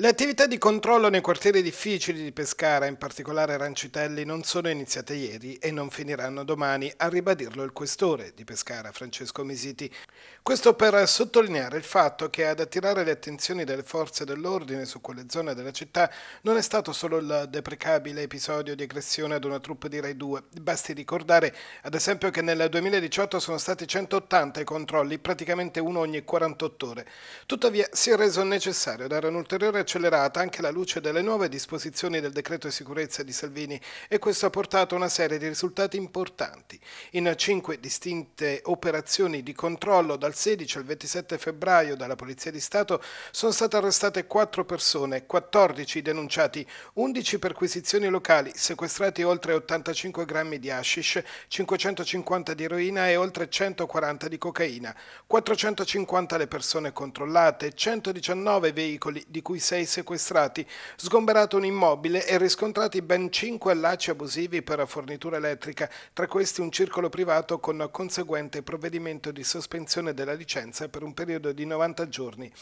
Le attività di controllo nei quartieri difficili di Pescara, in particolare Rancitelli, non sono iniziate ieri e non finiranno domani, a ribadirlo il questore di Pescara, Francesco Misiti. Questo per sottolineare il fatto che ad attirare le attenzioni delle forze dell'ordine su quelle zone della città non è stato solo il deprecabile episodio di aggressione ad una truppa di Rai 2. Basti ricordare, ad esempio, che nel 2018 sono stati 180 i controlli, praticamente uno ogni 48 ore. Tuttavia si è reso necessario dare un un'ulteriore accelerata anche alla luce delle nuove disposizioni del decreto di sicurezza di Salvini e questo ha portato a una serie di risultati importanti. In cinque distinte operazioni di controllo dal 16 al 27 febbraio dalla Polizia di Stato sono state arrestate 4 persone, 14 denunciati, 11 perquisizioni locali, sequestrati oltre 85 grammi di hashish, 550 di eroina e oltre 140 di cocaina, 450 le persone controllate, 119 veicoli di cui 26 sequestrati, sgomberato un immobile e riscontrati ben cinque allacci abusivi per la fornitura elettrica, tra questi un circolo privato con conseguente provvedimento di sospensione della licenza per un periodo di 90 giorni.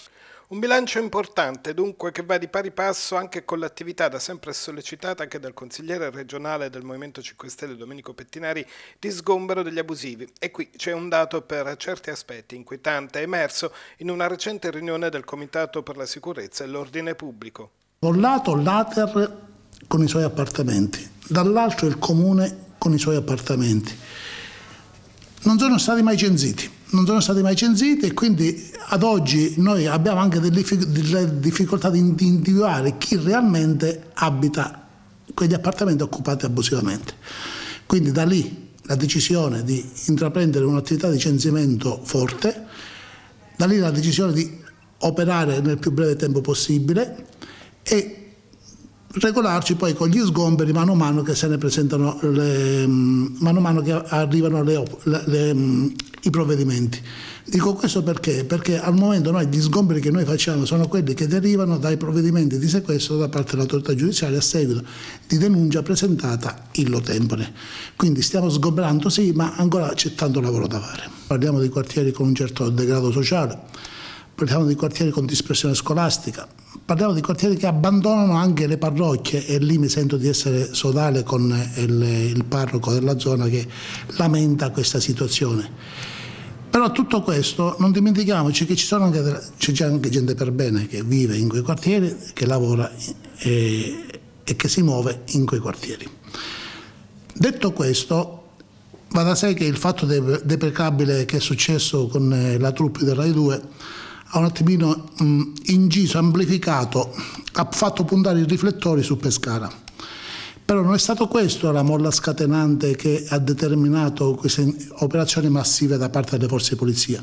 Un bilancio importante dunque che va di pari passo anche con l'attività da sempre sollecitata anche dal consigliere regionale del Movimento 5 Stelle Domenico Pettinari di sgombero degli abusivi e qui c'è un dato per certi aspetti inquietante emerso in una recente riunione del Comitato per la sicurezza e l'ordine dell'ordine pubblico. Da un lato l'Ater con i suoi appartamenti, dall'altro il comune con i suoi appartamenti. Non sono stati mai censiti, non sono stati mai censiti e quindi ad oggi noi abbiamo anche delle difficoltà di individuare chi realmente abita quegli appartamenti occupati abusivamente. Quindi da lì la decisione di intraprendere un'attività di censimento forte, da lì la decisione di operare nel più breve tempo possibile e regolarci poi con gli sgomberi mano a mano che se ne presentano le, mm, mano a mano che arrivano le, le, mm, i provvedimenti. Dico questo perché? Perché al momento noi gli sgomberi che noi facciamo sono quelli che derivano dai provvedimenti di sequestro da parte dell'autorità giudiziaria a seguito di denuncia presentata illo tempore. Quindi stiamo sgombrando sì, ma ancora c'è tanto lavoro da fare. Parliamo di quartieri con un certo degrado sociale parliamo di quartieri con dispersione scolastica, parliamo di quartieri che abbandonano anche le parrocchie e lì mi sento di essere sodale con il, il parroco della zona che lamenta questa situazione. Però tutto questo non dimentichiamoci che ci sono anche, c'è anche gente per bene che vive in quei quartieri, che lavora e, e che si muove in quei quartieri. Detto questo, va da sé che il fatto deprecabile che è successo con eh, la troupe del Rai 2 ha un attimino mh, mm, inciso, amplificato, ha fatto puntare i riflettori su Pescara. Però non è stato questo la molla scatenante che ha determinato queste operazioni massive da parte delle forze di polizia,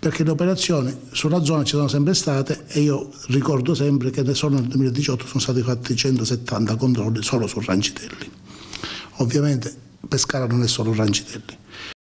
perché le operazioni sulla zona ci sono sempre state e io ricordo sempre che solo nel 2018 sono stati fatti 170 controlli solo su Rancitelli. Ovviamente Pescara non è solo Rancitelli.